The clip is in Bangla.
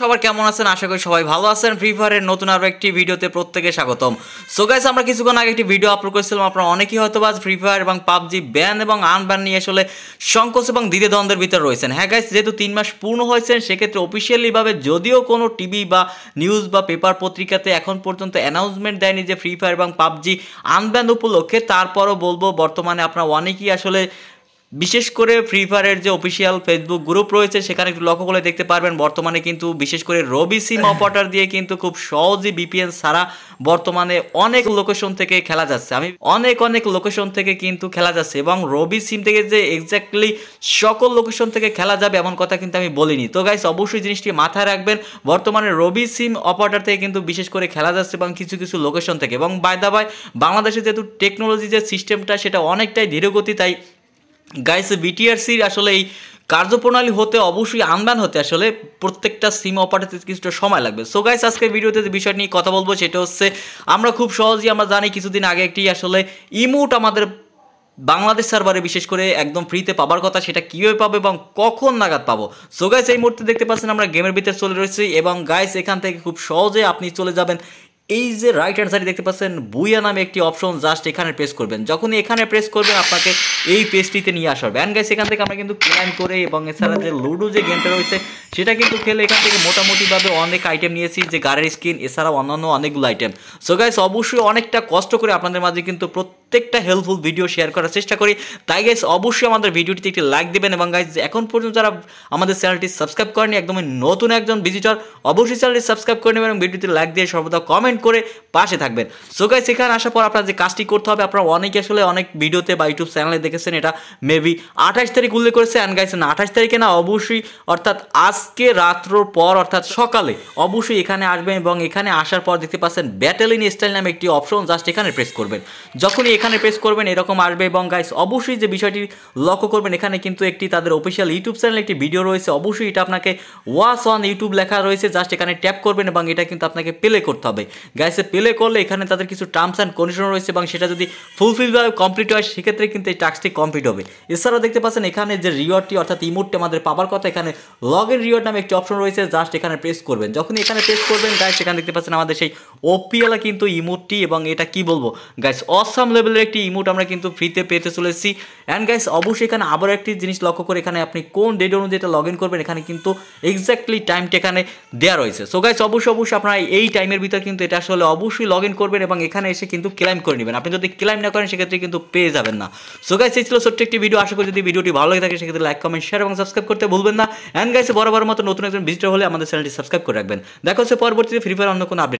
সবার কেমন আছেন আশা করি সবাই ভালো আছেন ফ্রি ফায়ারের নতুন আরও একটি ভিডিওতে প্রত্যেকে স্বাগতম সো গাইস আমরা কিছুক্ষণ আগে একটি ভিডিও আপলোড করেছিলাম আপনারা অনেকেই হয়তো বা ফ্রি ফায়ার এবং পাবজি ব্যান এবং আনব্যান নিয়ে আসলে সংকোচ এবং দ্বিতীয় দ্বন্দ্বের ভিতরে রয়েছেন হ্যাঁ গাইস যেহেতু তিন মাস পূর্ণ হয়েছেন সেক্ষেত্রে অফিসিয়ালিভাবে যদিও কোনো টিভি বা নিউজ বা পেপার পত্রিকাতে এখন পর্যন্ত অ্যানাউন্সমেন্ট দেয়নি যে ফ্রি ফায়ার এবং পাবজি আনব্যান উপলক্ষে তারপরও বলবো বর্তমানে আপনারা অনেকেই আসলে বিশেষ করে ফ্রি ফায়ারের যে অফিসিয়াল ফেসবুক গ্রুপ রয়েছে সেখানে একটু লক্ষ্য করে দেখতে পারবেন বর্তমানে কিন্তু বিশেষ করে রবি সিম অপারেটর হ্যাঁ। দিয়ে কিন্তু খুব সহজেই বিপিএন ছাড়া বর্তমানে অনেক লোকেশন থেকে খেলা যাচ্ছে আমি অনেক অনেক লোকেশন থেকে কিন্তু খেলা যাচ্ছে এবং রবি সিম থেকে যে এক্স্যাক্টলি সকল লোকেশন থেকে খেলা যাবে এমন কথা কিন্তু আমি বলিনি তো গাইস অবশ্যই জিনিসটি মাথায় রাখবেন বর্তমানে রবি সিম অপারেটর থেকে কিন্তু বিশেষ করে খেলা যাচ্ছে এবং কিছু কিছু লোকেশন থেকে এবং বাই দা বাই বাংলাদেশে যেহেতু টেকনোলজি যে সিস্টেমটা সেটা অনেকটাই ধীরগতি তাই গাইস বিটিআরসির আসলে এই কার্যপ্রণালী হতে অবশ্যই আনবান হতে আসলে প্রত্যেকটা সিম অপারেটর কিছুটা সময় লাগবে সো গাইস আজকের ভিডিওতে যে বিষয় নিয়ে কথা বলবো সেটা হচ্ছে আমরা খুব সহজেই আমরা জানি কিছুদিন আগে একটি আসলে ইমোট আমাদের বাংলাদেশ সার্ভারে বিশেষ করে একদম ফ্রিতে পাবার কথা সেটা কীভাবে পাবো এবং কখন নাগাদ পাবো সো গাইস এই মুহূর্তে দেখতে পাচ্ছেন আমরা গেমের ভিতরে চলে রয়েছি এবং গাইস এখান থেকে খুব সহজে আপনি চলে যাবেন এই যে রাইট হ্যান্ড সাইডে দেখতে পাচ্ছেন বুয়া নামে একটি অপশন জাস্ট এখানে প্রেস করবেন যখনই এখানে প্রেস করবেন আপনাকে এই পেজটিতে নিয়ে আসা হবে অ্যান্ড গাইস এখান থেকে আমরা কিন্তু ক্লাইম করে এবং এছাড়া যে লুডো যে গেমটা রয়েছে সেটা কিন্তু খেলে এখান থেকে মোটামুটিভাবে অনেক আইটেম নিয়েছি যে গাড়ির স্কিন এছাড়া অন্যান্য অনেকগুলো আইটেম সো গাইস অবশ্যই অনেকটা কষ্ট করে আপনাদের মাঝে কিন্তু প্রত্যেক প্রত্যেকটা হেল্পফুল ভিডিও শেয়ার করার চেষ্টা করি তাই গাইজ অবশ্যই আমাদের ভিডিওটিতে একটি লাইক দেবেন এবং গাইজ এখন পর্যন্ত যারা আমাদের চ্যানেলটি সাবস্ক্রাইব করেনি একদমই নতুন একজন ভিজিটর অবশ্যই চ্যানেলটি সাবস্ক্রাইব করে নেবেন এবং ভিডিওটি লাইক দিয়ে সর্বদা কমেন্ট করে পাশে থাকবেন সো গাইজ এখানে আসার পর আপনার যে কাজটি করতে হবে আপনারা অনেকে আসলে অনেক ভিডিওতে বা ইউটিউব চ্যানেলে দেখেছেন এটা মেবি আঠাশ তারিখ উল্লেখ করেছে অ্যান্ড গাইজ না আঠাশ তারিখে না অবশ্যই অর্থাৎ আজকে রাত্রর পর অর্থাৎ সকালে অবশ্যই এখানে আসবেন এবং এখানে আসার পর দেখতে পাচ্ছেন ব্যাটেলিন স্টাইল নামে একটি অপশন জাস্ট এখানে প্রেস করবেন যখনই এখানে প্রেস করবেন এরকম আসবে এবং গাইস অবশ্যই যে বিষয়টি লক্ষ্য করবেন এখানে কিন্তু একটি তাদের অফিসিয়াল ইউটিউব চ্যানেল একটি ভিডিও রয়েছে অবশ্যই এটা আপনাকে ওয়াস অন ইউটিউব লেখা রয়েছে জাস্ট এখানে ট্যাপ করবেন এবং এটা কিন্তু আপনাকে প্লে করতে হবে গাইসে প্লে করলে এখানে তাদের কিছু টার্মস অ্যান্ড কন্ডিশন রয়েছে এবং সেটা যদি ফুলফিলভাবে কমপ্লিট হয় সেক্ষেত্রে কিন্তু এই টাস্কটি কমপ্লিট হবে এছাড়াও দেখতে পাচ্ছেন এখানে যে রিওয়ার্ডটি অর্থাৎ ইমোটটি আমাদের পাওয়ার কথা এখানে লগের রিওয়ার্ড নামে একটি অপশন রয়েছে জাস্ট এখানে প্রেস করবেন যখনই এখানে প্রেস করবেন গাইস এখানে দেখতে পাচ্ছেন আমাদের সেই ওপিওলা কিন্তু ইমোটটি এবং এটা কি বলবো গাইস অসাম লেভেল লেভেলের একটি ইমোট আমরা কিন্তু ফ্রিতে পেতে চলেছি অ্যান্ড গাইস অবশ্যই এখানে আবার একটি জিনিস লক্ষ্য করে এখানে আপনি কোন ডেট অনুযায়ী এটা লগ ইন করবেন এখানে কিন্তু এক্স্যাক্টলি টাইমটা এখানে দেওয়া রয়েছে সো গাইস অবশ্যই অবশ্যই আপনারা এই টাইমের ভিতরে কিন্তু এটা আসলে অবশ্যই লগ ইন করবেন এবং এখানে এসে কিন্তু ক্লাইম করে নেবেন আপনি যদি ক্লাইম না করেন সেক্ষেত্রে কিন্তু পেয়ে যাবেন না সো গাইস এই ছিল ছোট্ট একটি ভিডিও আশা করি যদি ভিডিওটি ভালো লাগে থাকে সেক্ষেত্রে লাইক কমেন্ট শেয়ার এবং সাবস্ক্রাইব করতে ভুলবেন না অ্যান্ড গাইস বরাবর মতো নতুন একজন ভিজিটার হলে আমাদের চ্যানেলটি সাবস্ক্রাইব করে রাখবেন দেখা হচ্ছে পরবর্তীতে ফ্রি ফায়ার অন্য কোনো আপডেট